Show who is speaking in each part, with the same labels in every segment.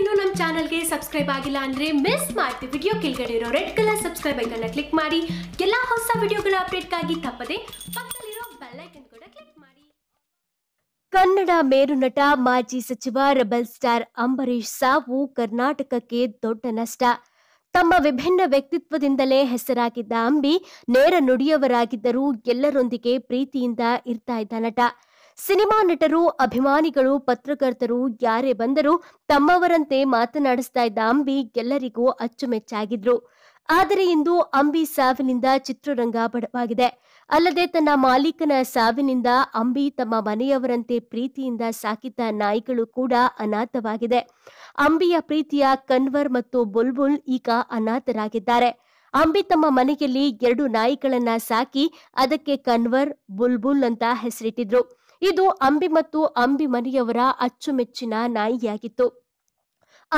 Speaker 1: ಇನ್ನೂ ನಮ್ಮ ಚಾನಲ್ಗೆ ಸಬ್ಸ್ಕ್ರೈಬ್ ಆಗಿಲ್ಲ ಅಂದ್ರೆ ಮಿಸ್ ಮಾಡ್ತಿ ವಿಡಿಯೋ ಕೆಳಗಡೆ ಇರೋ red colour subscribe icon click ಮಾಡಿ ಎಲ್ಲಾ ಹೊಸ ವಿಡಿಯೋಗಳ ಅಪ್ಡೇಟ್ ಅಪ್ಡೇಟ್ಗಾಗಿ ತಪ್ಪದೆ ಪಕ್ಕದಲ್ಲಿರೋ ಮೇರು ಕೂಡ ಕ್ಲಿಕ್ ಮಾಡಿ
Speaker 2: ಕನ್ನಡ ಮೇರುನಟ ಮಾಜಿ ಸಚಿವ ರೆಬಲ್ ಸ್ಟಾರ್ ಅಂಬರೀಶ್ ಸಾವು ಕರ್ನಾಟಕಕ್ಕೆ ದೊಡ್ಡ ನಷ್ಟ ತಮ್ಮ ವಿಭಿನ್ನ ವ್ಯಕ್ತಿತ್ವದಿಂದಲೇ ಹೆಸರಾಗಿದ್ದ ಅಂಬಿ ನೇರ ನುಡಿಯವರಾಗಿದ್ದರೂ ಎಲ್ಲರೊಂದಿಗೆ ಪ್ರೀತಿಯಿಂದ ಇರ್ತಾ ಇದ್ದ ನಟ ಸಿನಿಮಾ ನಟರು ಅಭಿಮಾನಿಗಳು ಪತ್ರಕರ್ತರು ಯಾರೇ ಬಂದರೂ ತಮ್ಮವರಂತೆ ಮಾತನಾಡಿಸ್ತಾ ಇದ್ದ ಅಂಬಿ ಎಲ್ಲರಿಗೂ ಅಚ್ಚುಮೆಚ್ಚಾಗಿದ್ರು ಆದರೆ ಇಂದು ಅಂಬಿ ಸಾವಿನಿಂದ ಚಿತ್ರರಂಗ ಬಡವಾಗಿದೆ ಅಲ್ಲದೆ ತನ್ನ ಮಾಲೀಕನ ಸಾವಿನಿಂದ ಅಂಬಿ ತಮ್ಮ ಮನೆಯವರಂತೆ ಪ್ರೀತಿಯಿಂದ ಸಾಕಿದ್ದ ನಾಯಿಗಳು ಕೂಡ ಅನಾಥವಾಗಿದೆ ಅಂಬಿಯ ಪ್ರೀತಿಯ ಕನ್ವರ್ ಮತ್ತು ಬುಲ್ಬುಲ್ ಈಗ ಅನಾಥರಾಗಿದ್ದಾರೆ ಅಂಬಿ ತಮ್ಮ ಮನೆಯಲ್ಲಿ ಎರಡು ನಾಯಿಗಳನ್ನ ಸಾಕಿ ಅದಕ್ಕೆ ಕನ್ವರ್ ಬುಲ್ಬುಲ್ ಅಂತ ಹೆಸರಿಟ್ಟಿದ್ರು ಇದು ಅಂಬಿ ಮತ್ತು ಅಂಬಿ ಮನೆಯವರ ಅಚ್ಚುಮೆಚ್ಚಿನ ನಾಯಿಯಾಗಿತ್ತು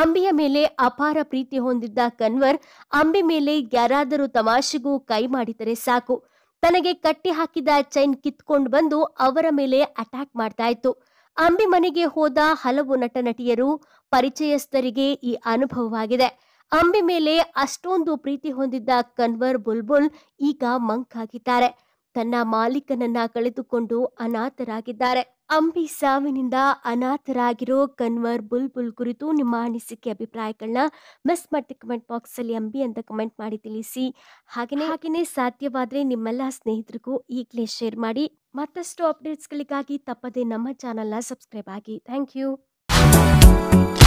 Speaker 2: ಅಂಬಿಯ ಮೇಲೆ ಅಪಾರ ಪ್ರೀತಿ ಹೊಂದಿದ್ದ ಕನ್ವರ್ ಅಂಬಿ ಮೇಲೆ ಯಾರಾದರೂ ತಮಾಷೆಗೂ ಕೈ ಮಾಡಿದರೆ ಸಾಕು ತನಗೆ ಕಟ್ಟಿ ಹಾಕಿದ ಚೈನ್ ಕಿತ್ಕೊಂಡು ಬಂದು ಅವರ ಮೇಲೆ ಅಟ್ಯಾಕ್ ಮಾಡ್ತಾ ಇತ್ತು ಅಂಬಿ ಮನೆಗೆ ಹೋದ ಹಲವು ನಟ ನಟಿಯರು ಪರಿಚಯಸ್ಥರಿಗೆ ಈ ಅನುಭವವಾಗಿದೆ ಅಂಬಿ ಮೇಲೆ ಅಷ್ಟೊಂದು ಪ್ರೀತಿ ಹೊಂದಿದ್ದ ಕನ್ವರ್ ಬುಲ್ಬುಲ್ ಈಗ ಮಂಕಾಗಿದ್ದಾರೆ ತನ್ನ ಮಾಲೀಕನನ್ನ ಕಳೆದುಕೊಂಡು ಅನಾಥರಾಗಿದ್ದಾರೆ ಅಂಬಿ ಸಾವಿನಿಂದ ಅನಾಥರಾಗಿರೋ ಕನ್ವರ್ ಬುಲ್ಬುಲ್ ಕುರಿತು ನಿಮ್ಮ ಅನಿಸಿಕೆ ಅಭಿಪ್ರಾಯಗಳನ್ನ ಮಿಸ್ ಮಾಡ್ತಿ ಕಮೆಂಟ್ ಬಾಕ್ಸ್ ಅಲ್ಲಿ ಅಂಬಿ ಅಂತ ಕಮೆಂಟ್ ಮಾಡಿ ತಿಳಿಸಿ ಹಾಗೆಯೇ ಹಾಗೆಯೇ ಸಾಧ್ಯವಾದರೆ ನಿಮ್ಮೆಲ್ಲ ಸ್ನೇಹಿತರಿಗೂ ಈಗಲೇ ಶೇರ್ ಮಾಡಿ ಮತ್ತಷ್ಟು ಅಪ್ಡೇಟ್ಸ್ಗಳಿಗಾಗಿ ತಪ್ಪದೆ ನಮ್ಮ ಚಾನಲ್ನ ಸಬ್ಸ್ಕ್ರೈಬ್ ಆಗಿ ಥ್ಯಾಂಕ್ ಯು